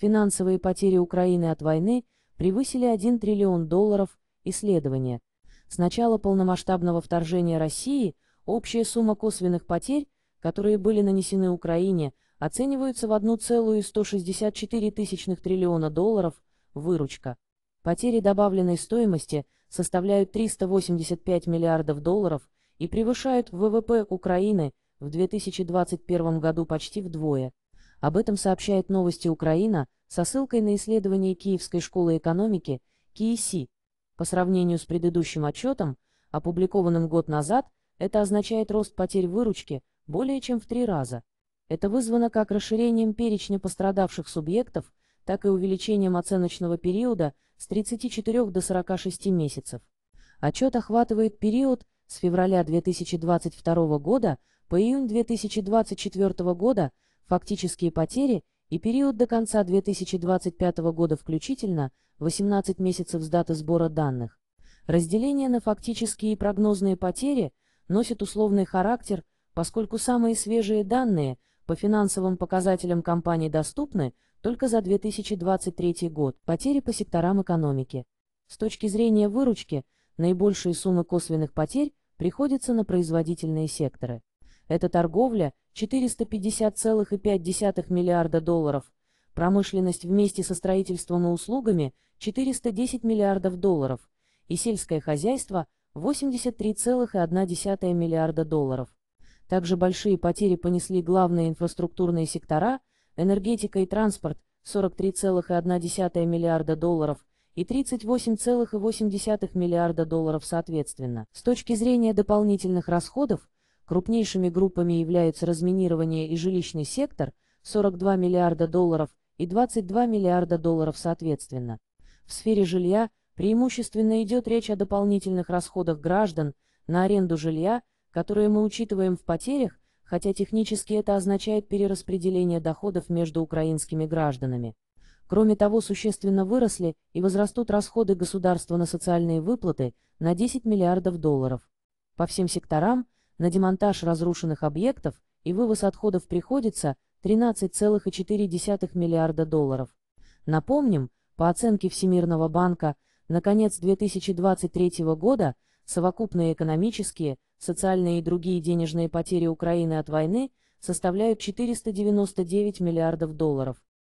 Финансовые потери Украины от войны превысили 1 триллион долларов, исследование. С начала полномасштабного вторжения России общая сумма косвенных потерь, которые были нанесены Украине, оцениваются в 1,164 триллиона долларов, выручка. Потери добавленной стоимости составляют 385 миллиардов долларов и превышают ВВП Украины в 2021 году почти вдвое. Об этом сообщает новости Украина со ссылкой на исследование Киевской школы экономики КИСИ. По сравнению с предыдущим отчетом, опубликованным год назад, это означает рост потерь выручки более чем в три раза. Это вызвано как расширением перечня пострадавших субъектов, так и увеличением оценочного периода с 34 до 46 месяцев. Отчет охватывает период с февраля 2022 года по июнь 2024 года, Фактические потери и период до конца 2025 года включительно 18 месяцев с даты сбора данных. Разделение на фактические и прогнозные потери носит условный характер, поскольку самые свежие данные по финансовым показателям компании доступны только за 2023 год. Потери по секторам экономики. С точки зрения выручки, наибольшие суммы косвенных потерь приходятся на производительные секторы. Это торговля 450,5 миллиарда долларов, промышленность вместе со строительством и услугами 410 миллиардов долларов и сельское хозяйство 83,1 миллиарда долларов. Также большие потери понесли главные инфраструктурные сектора, энергетика и транспорт 43,1 миллиарда долларов и 38,8 миллиарда долларов соответственно. С точки зрения дополнительных расходов, Крупнейшими группами являются разминирование и жилищный сектор – 42 миллиарда долларов и 22 миллиарда долларов соответственно. В сфере жилья преимущественно идет речь о дополнительных расходах граждан на аренду жилья, которые мы учитываем в потерях, хотя технически это означает перераспределение доходов между украинскими гражданами. Кроме того, существенно выросли и возрастут расходы государства на социальные выплаты на 10 миллиардов долларов. По всем секторам – на демонтаж разрушенных объектов и вывоз отходов приходится 13,4 миллиарда долларов. Напомним, по оценке Всемирного банка, на конец 2023 года совокупные экономические, социальные и другие денежные потери Украины от войны составляют 499 миллиардов долларов.